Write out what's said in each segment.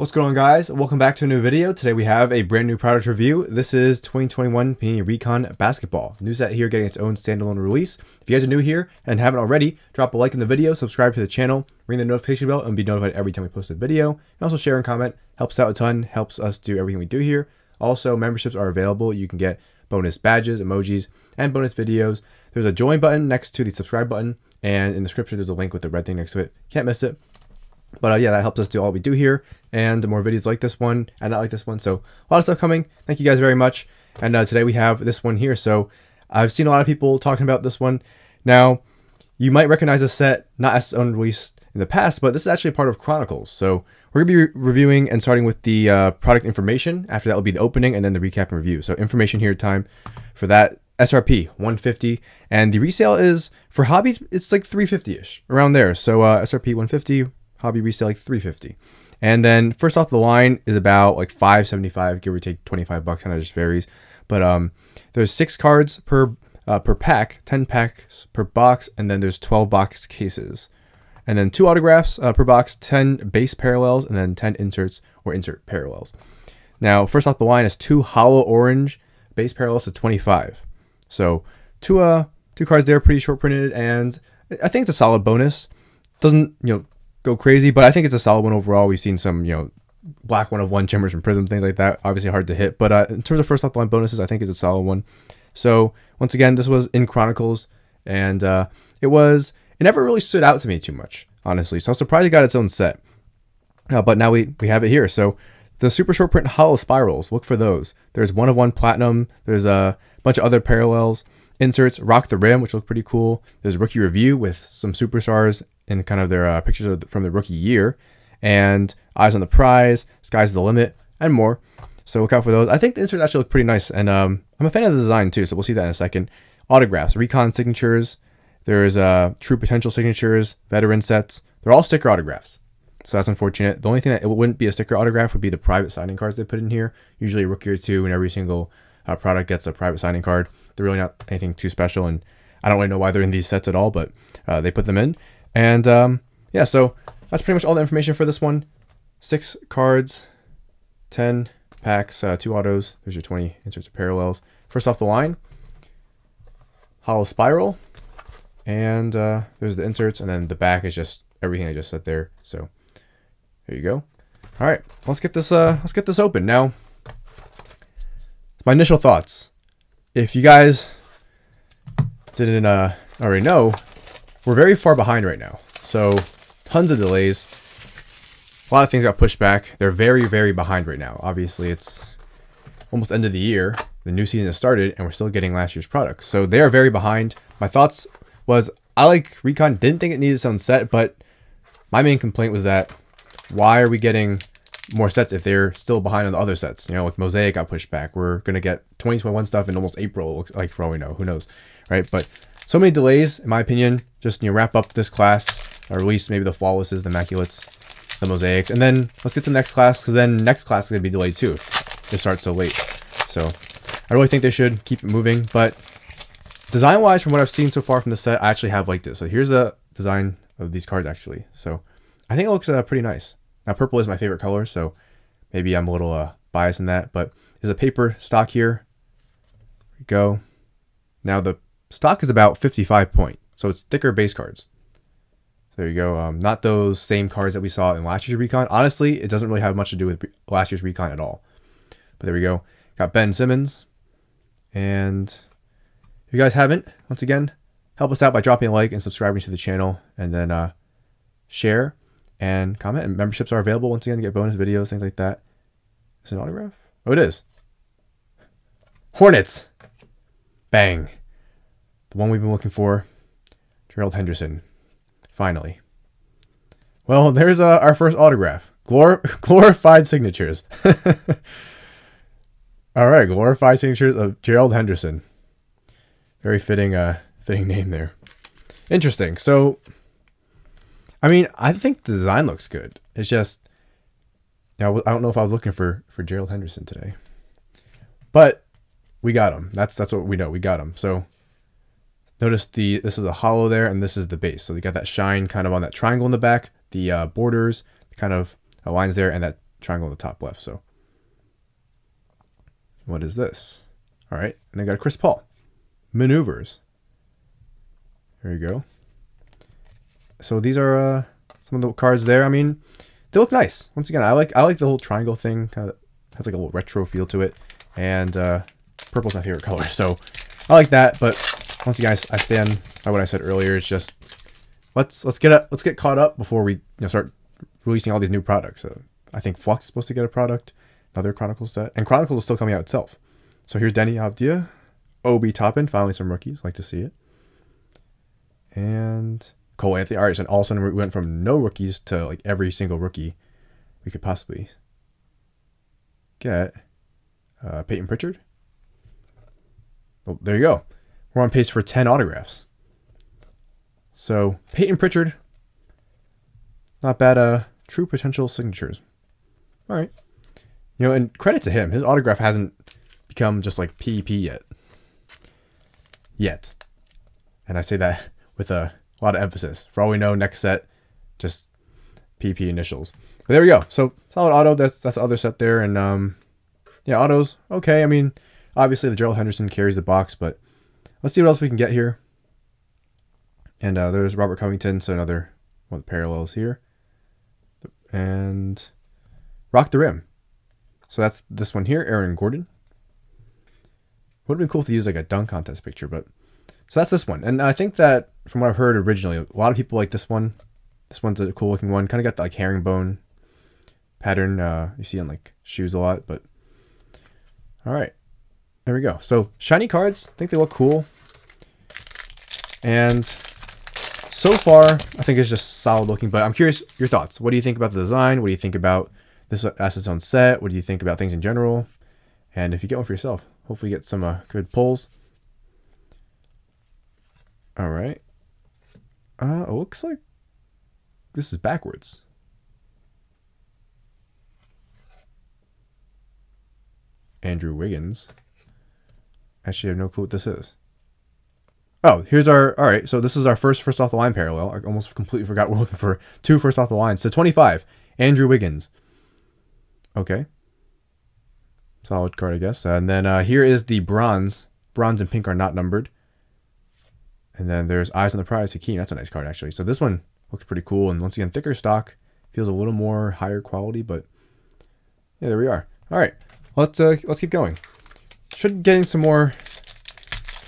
What's going on guys? Welcome back to a new video. Today we have a brand new product review. This is 2021 Panini Recon Basketball. New set here getting its own standalone release. If you guys are new here and haven't already, drop a like in the video, subscribe to the channel, ring the notification bell, and be notified every time we post a video. And also share and comment. Helps out a ton, helps us do everything we do here. Also, memberships are available. You can get bonus badges, emojis, and bonus videos. There's a join button next to the subscribe button, and in the description there's a link with the red thing next to it. Can't miss it. But uh, yeah, that helps us do all we do here, and more videos like this one, and not like this one. So a lot of stuff coming. Thank you guys very much. And uh, today we have this one here. So I've seen a lot of people talking about this one. Now, you might recognize this set, not as unreleased in the past, but this is actually part of Chronicles. So we're going to be re reviewing and starting with the uh, product information. After that will be the opening and then the recap and review. So information here time for that SRP 150 and the resale is for hobby it's like 350 ish around there so uh, SRP 150 hobby resale like 350 and then first off the line is about like 575 give or take 25 bucks kind of just varies but um there's six cards per uh, per pack 10 packs per box and then there's 12 box cases and then two autographs uh, per box 10 base parallels and then 10 inserts or insert parallels now first off the line is two hollow orange base parallels to 25 so two uh two cards there pretty short printed and i think it's a solid bonus doesn't you know go crazy, but I think it's a solid one overall. We've seen some, you know, black one of one chambers and prism things like that. Obviously hard to hit, but uh, in terms of first off the line bonuses, I think it's a solid one. So once again, this was in Chronicles, and uh, it was it never really stood out to me too much, honestly. So I am surprised it got its own set, uh, but now we we have it here. So the super short print hollow spirals, look for those. There's one of one platinum. There's a bunch of other parallels inserts. Rock the rim, which look pretty cool. There's rookie review with some superstars and kind of their uh, pictures the, from their rookie year, and Eyes on the Prize, Sky's the Limit, and more. So look out for those. I think the inserts actually look pretty nice, and um, I'm a fan of the design too. So we'll see that in a second. Autographs, recon signatures. There's uh, true potential signatures, veteran sets. They're all sticker autographs. So that's unfortunate. The only thing that it wouldn't be a sticker autograph would be the private signing cards they put in here. Usually a rookie or two and every single uh, product gets a private signing card. They're really not anything too special, and I don't really know why they're in these sets at all, but uh, they put them in. And um, yeah, so that's pretty much all the information for this one. Six cards, 10 packs, uh, two autos. There's your 20 inserts of parallels. First off the line, hollow spiral. And uh, there's the inserts, and then the back is just everything I just said there. So there you go. All right, let's get this. Uh, let's get this open now. My initial thoughts. If you guys didn't uh, already know, we're very far behind right now. So tons of delays. A lot of things got pushed back. They're very, very behind right now. Obviously, it's almost end of the year. The new season has started, and we're still getting last year's products. So they are very behind. My thoughts was I like Recon. Didn't think it needed its own set, but my main complaint was that why are we getting more sets if they're still behind on the other sets? You know, with Mosaic got pushed back, we're gonna get 2021 stuff in almost April. Like for all we know, who knows, right? But so many delays, in my opinion. Just, you know, wrap up this class, or at least maybe the flawlesses, the maculates, the mosaics, and then let's get to the next class, because then next class is going to be delayed too. They start so late. So I really think they should keep it moving, but design-wise, from what I've seen so far from the set, I actually have liked it. So here's the design of these cards, actually. So I think it looks uh, pretty nice. Now, purple is my favorite color, so maybe I'm a little uh, biased in that, but there's a paper stock here. Here we go. Now the Stock is about 55 point, so it's thicker base cards. There you go. Um, not those same cards that we saw in last year's Recon. Honestly, it doesn't really have much to do with last year's Recon at all. But there we go. Got Ben Simmons. And if you guys haven't, once again, help us out by dropping a like and subscribing to the channel. And then uh, share and comment. And memberships are available once again to get bonus videos, things like that. Is it an autograph? Oh, it is. Hornets. Bang. The one we've been looking for, Gerald Henderson. Finally. Well, there's uh, our first autograph. Glor glorified signatures. All right, glorified signatures of Gerald Henderson. Very fitting, uh, fitting name there. Interesting. So, I mean, I think the design looks good. It's just, you know, I don't know if I was looking for for Gerald Henderson today, but we got him. That's that's what we know. We got him. So Notice the this is a hollow there, and this is the base. So you got that shine kind of on that triangle in the back, the uh, borders kind of aligns there, and that triangle in the top left. So what is this? All right, and then got a Chris Paul. Maneuvers. There you go. So these are uh, some of the cards there. I mean, they look nice. Once again, I like I like the whole triangle thing. Kind of has like a little retro feel to it. And uh, purple's my favorite color, so I like that. But once again, I, I stand by what I said earlier. It's just let's let's get let's get caught up before we you know, start releasing all these new products. So I think Flux is supposed to get a product, another Chronicles set, and Chronicles is still coming out itself. So here's Denny Avdia, Obi Toppin, finally some rookies, like to see it, and Cole Anthony. All right, so all of a sudden we went from no rookies to like every single rookie we could possibly get. Uh, Peyton Pritchard. Well, oh, there you go we're on pace for 10 autographs. So Peyton Pritchard, not bad. Uh, true potential signatures. All right, you know, and credit to him, his autograph hasn't become just like PP yet. Yet, and I say that with a lot of emphasis. For all we know, next set, just PP initials. But there we go. So solid auto. That's that's the other set there, and um, yeah, autos okay. I mean, obviously the Gerald Henderson carries the box, but Let's see what else we can get here. And uh, there's Robert Covington, so another one of the parallels here. And Rock the Rim. So that's this one here, Aaron Gordon. Would have been cool to use like a dunk contest picture, but so that's this one. And I think that from what I've heard originally, a lot of people like this one. This one's a cool looking one. Kind of got the like herringbone pattern uh, you see on like shoes a lot, but all right there we go. So shiny cards, I think they look cool. And so far, I think it's just solid looking, but I'm curious your thoughts. What do you think about the design? What do you think about this asset's its own set? What do you think about things in general? And if you get one for yourself, hopefully you get some uh, good pulls. All right. Uh, it looks like this is backwards. Andrew Wiggins. Actually, I have no clue what this is. Oh, here's our, all right, so this is our first first off the line parallel. I almost completely forgot we're looking for two first off the lines. So 25, Andrew Wiggins. Okay. Solid card, I guess. And then uh, here is the bronze. Bronze and pink are not numbered. And then there's Eyes on the Prize, Hakeem. That's a nice card, actually. So this one looks pretty cool. And once again, thicker stock. Feels a little more higher quality, but yeah, there we are. All right, let's, uh, let's keep going should be getting some more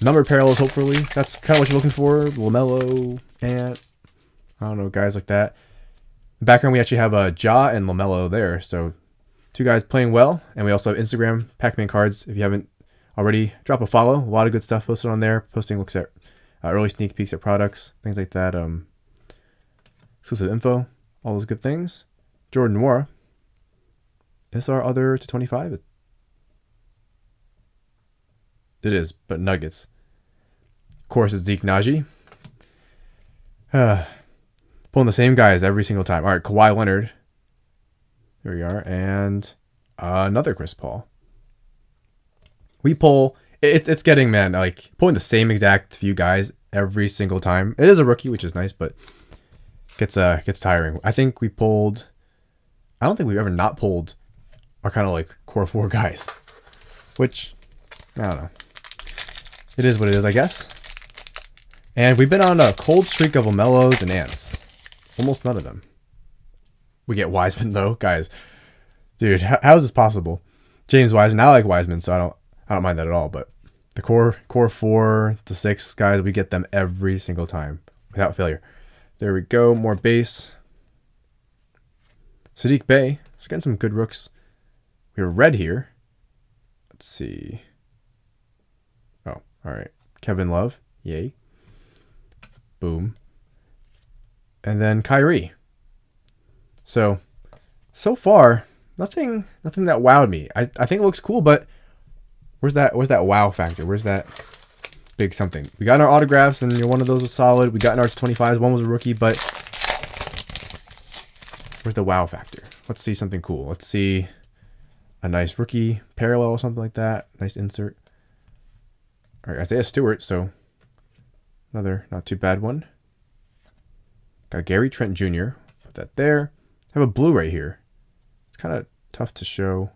number parallels, hopefully. That's kind of what you're looking for. LaMelo, and I don't know, guys like that. background, we actually have uh, Jaw and LaMelo there. So two guys playing well. And we also have Instagram, Pac-Man cards. If you haven't already, drop a follow. A lot of good stuff posted on there. Posting looks at uh, early sneak peeks at products, things like that. Um, exclusive info, all those good things. Jordan Noir. This our other to 25. It is, but Nuggets. Of course, it's Zeke Naji. Uh, pulling the same guys every single time. All right, Kawhi Leonard. There we are. And another Chris Paul. We pull. It, it's getting, man, like pulling the same exact few guys every single time. It is a rookie, which is nice, but gets uh gets tiring. I think we pulled. I don't think we've ever not pulled our kind of like core four guys, which I don't know. It is what it is, I guess. And we've been on a cold streak of Omelos and Ants. Almost none of them. We get Wiseman, though. Guys, dude, how, how is this possible? James Wiseman. I like Wiseman, so I don't I don't mind that at all, but the core core four to six guys, we get them every single time without failure. There we go. More base. Sadiq Bay. Just getting some good rooks. We have red here. Let's see. Kevin Love. Yay. Boom. And then Kyrie. So, so far, nothing nothing that wowed me. I, I think it looks cool, but where's that where's that wow factor? Where's that big something? We got our autographs and one of those was solid. We got in our 25s, one was a rookie, but where's the wow factor? Let's see something cool. Let's see a nice rookie parallel, something like that. Nice insert. All right, Isaiah Stewart, so another not too bad one. Got Gary Trent Jr. Put that there. I have a blue right here. It's kind of tough to show.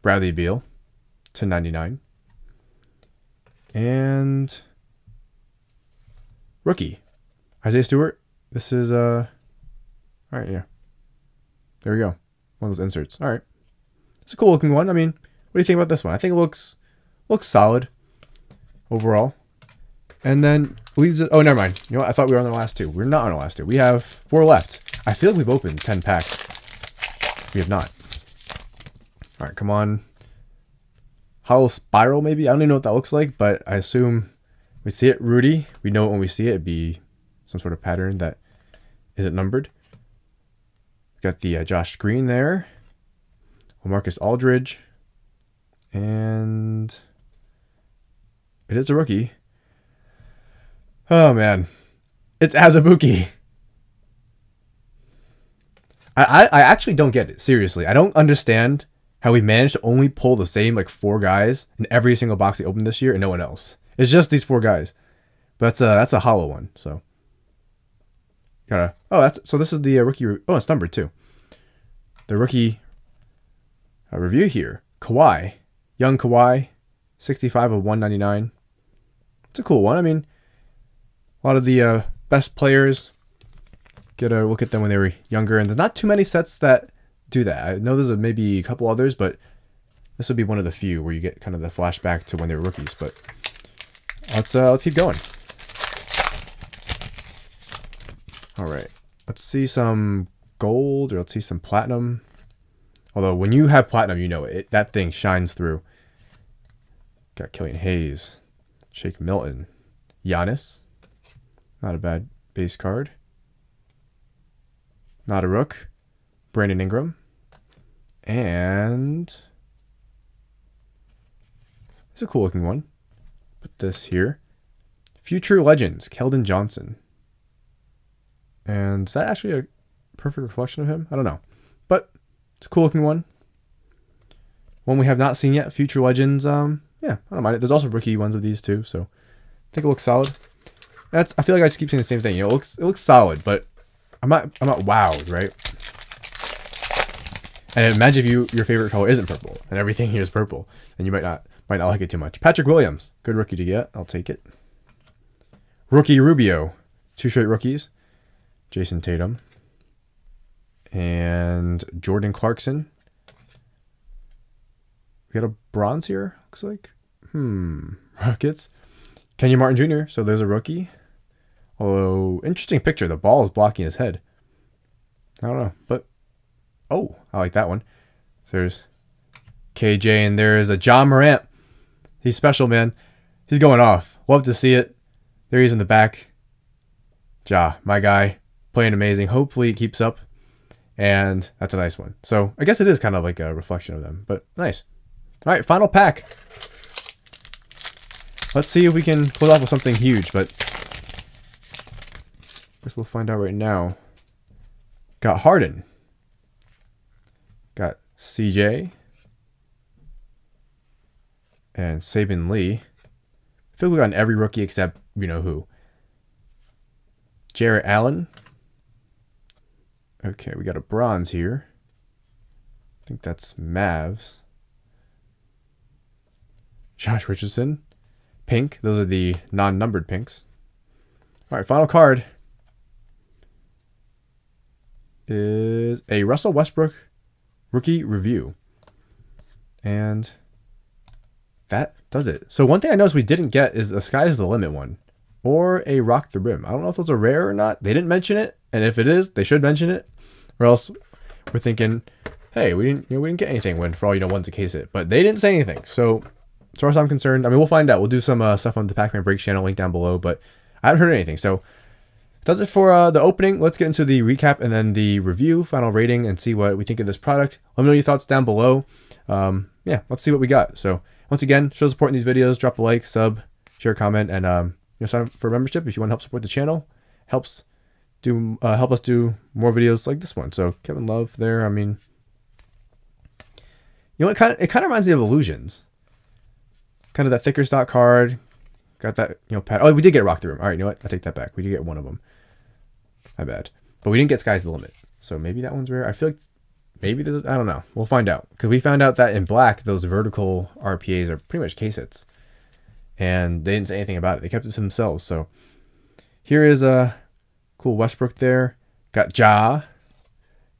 Bradley Beal to 99. And rookie Isaiah Stewart. This is uh all right, yeah. There we go. One of those inserts. All right. It's a cool looking one. I mean, what do you think about this one? I think it looks Looks solid overall. And then leaves it. Oh, never mind. You know what? I thought we were on the last two. We're not on the last two. We have four left. I feel like we've opened 10 packs. We have not. All right, come on. Hollow Spiral, maybe? I don't even know what that looks like, but I assume we see it. Rudy, we know when we see it, it'd be some sort of pattern that isn't numbered. got the uh, Josh Green there. Marcus Aldridge. And it is a rookie. Oh man, it's Azabuki. I, I, I actually don't get it. Seriously, I don't understand how we managed to only pull the same like four guys in every single box we opened this year and no one else. It's just these four guys. But that's a that's a hollow one. So gotta oh that's so this is the uh, rookie oh it's numbered too. The rookie uh, review here. Kawhi, young Kawhi, 65 of 199. It's a cool one. I mean, a lot of the uh, best players get a look at them when they were younger, and there's not too many sets that do that. I know there's a, maybe a couple others, but this would be one of the few where you get kind of the flashback to when they were rookies. But let's uh, let's keep going. All right, let's see some gold or let's see some platinum. Although when you have platinum, you know it, that thing shines through. Got Killian Hayes, Shake Milton, Giannis. Not a bad base card. Not a rook. Brandon Ingram. And it's a cool looking one. Put this here. Future Legends, Keldon Johnson. And is that actually a perfect reflection of him? I don't know. But it's a cool looking one. One we have not seen yet, Future Legends um, yeah, I don't mind it. There's also rookie ones of these too, so I think it looks solid. That's I feel like I just keep saying the same thing. You know, it looks it looks solid, but I'm not I'm not wowed, right? And imagine if you your favorite color isn't purple and everything here is purple, and you might not might not like it too much. Patrick Williams, good rookie to get. I'll take it. Rookie Rubio, two straight rookies. Jason Tatum and Jordan Clarkson. We got a bronze here, looks like. Hmm. Rockets. Kenya Martin Jr. So there's a rookie. Although, interesting picture. The ball is blocking his head. I don't know. But, oh, I like that one. There's KJ, and there is a John Morant. He's special, man. He's going off. Love to see it. There he is in the back. Ja, my guy, playing amazing. Hopefully he keeps up. And that's a nice one. So I guess it is kind of like a reflection of them, but nice. All right, final pack. Let's see if we can pull off with something huge, but... I guess we'll find out right now. Got Harden. Got CJ. And Saban Lee. I feel like we got every rookie except you know who. Jarrett Allen. Okay, we got a bronze here. I think that's Mavs. Josh Richardson pink. Those are the non-numbered pinks. All right, final card is a Russell Westbrook rookie review. And that does it. So one thing I noticed we didn't get is the sky's the limit one or a rock the rim. I don't know if those are rare or not. They didn't mention it. And if it is, they should mention it or else we're thinking, Hey, we didn't, you know, we didn't get anything when for all you know, one's a case it, but they didn't say anything. So as far as I'm concerned, I mean, we'll find out. We'll do some uh, stuff on the Pac-Man Breaks channel, link down below. But I haven't heard anything, so does it for uh, the opening. Let's get into the recap and then the review, final rating, and see what we think of this product. Let me know your thoughts down below. Um, yeah, let's see what we got. So once again, show support in these videos. Drop a like, sub, share, comment, and um, you know, sign up for membership if you want to help support the channel. Helps do uh, help us do more videos like this one. So Kevin Love there. I mean, you know, it kind of, it kind of reminds me of Illusions kind of that thicker stock card. Got that, you know, pad. Oh, we did get Rock the Room. All right, you know what? I take that back. We did get one of them. My bad. But we didn't get Sky's the Limit. So maybe that one's rare. I feel like maybe this is, I don't know. We'll find out. Because we found out that in black, those vertical RPAs are pretty much case hits. And they didn't say anything about it. They kept it to themselves. So here is a uh, cool Westbrook there. Got Ja.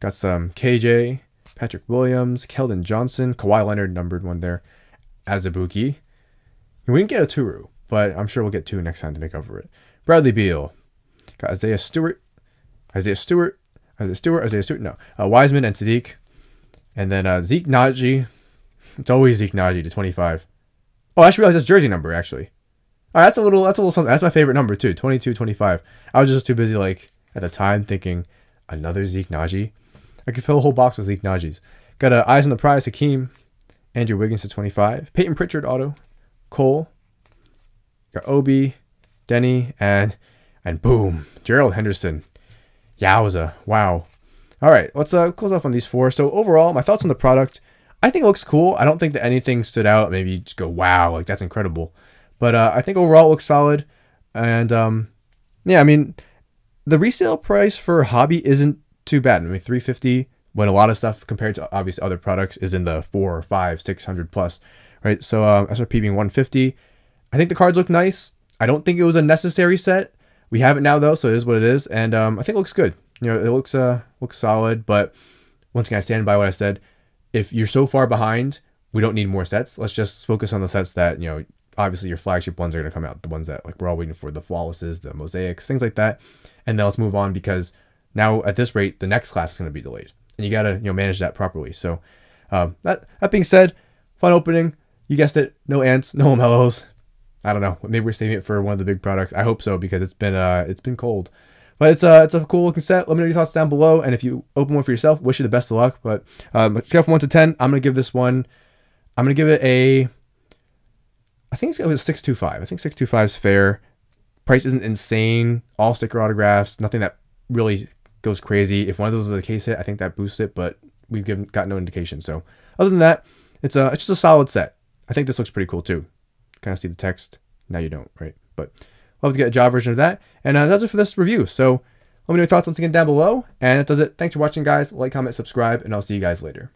Got some KJ, Patrick Williams, Keldon Johnson, Kawhi Leonard numbered one there. Azabuki, we didn't get a Turu, but I'm sure we'll get two next time to make up for it. Bradley Beal, got Isaiah Stewart, Isaiah Stewart, Isaiah Stewart, Isaiah Stewart. No, uh, Wiseman and Sadiq, and then uh, Zeke Naji. It's always Zeke Naji to 25. Oh, I should realize that's jersey number actually. All right, that's a little, that's a little something. That's my favorite number too, 22, 25. I was just too busy like at the time thinking another Zeke Naji. I could fill a whole box with Zeke Najis. Got uh, eyes on the prize, Hakeem, Andrew Wiggins to 25, Peyton Pritchard auto, Cole, got Obi, Denny, and and boom, Gerald Henderson. Yowza! Wow. All right, let's uh, close off on these four. So overall, my thoughts on the product. I think it looks cool. I don't think that anything stood out. Maybe you just go, wow, like that's incredible. But uh, I think overall it looks solid. And um, yeah, I mean, the resale price for hobby isn't too bad. I mean, 350 when a lot of stuff compared to obvious other products is in the four or five, 600 plus right? So um, SRP being 150. I think the cards look nice. I don't think it was a necessary set. We have it now though, so it is what it is, and um, I think it looks good. You know, it looks uh looks solid, but once again, I stand by what I said. If you're so far behind, we don't need more sets. Let's just focus on the sets that you know. Obviously, your flagship ones are going to come out. The ones that like we're all waiting for, the flawlesses, the mosaics, things like that. And then let's move on because now at this rate, the next class is going to be delayed, and you got to you know manage that properly. So um, that that being said, fun opening. You guessed it. No ants, no mellows. I don't know. Maybe we're saving it for one of the big products. I hope so because it's been uh it's been cold. But it's a, uh, it's a cool looking set. Let me know your thoughts down below. And if you open one for yourself, wish you the best of luck. But um, scale from 1 to 10, I'm going to give this one, I'm going to give it a, I think it was 625. I think 625 is fair. Price isn't insane. All sticker autographs, nothing that really goes crazy. If one of those is a case hit, I think that boosts it, but we've given, got no indication. So other than that, it's, a, uh, it's just a solid set. I think this looks pretty cool too. Kind of see the text. Now you don't, right? But love to get a job version of that. And uh, that's it for this review. So let me know your thoughts once again down below. And that does it. Thanks for watching, guys. Like, comment, subscribe, and I'll see you guys later.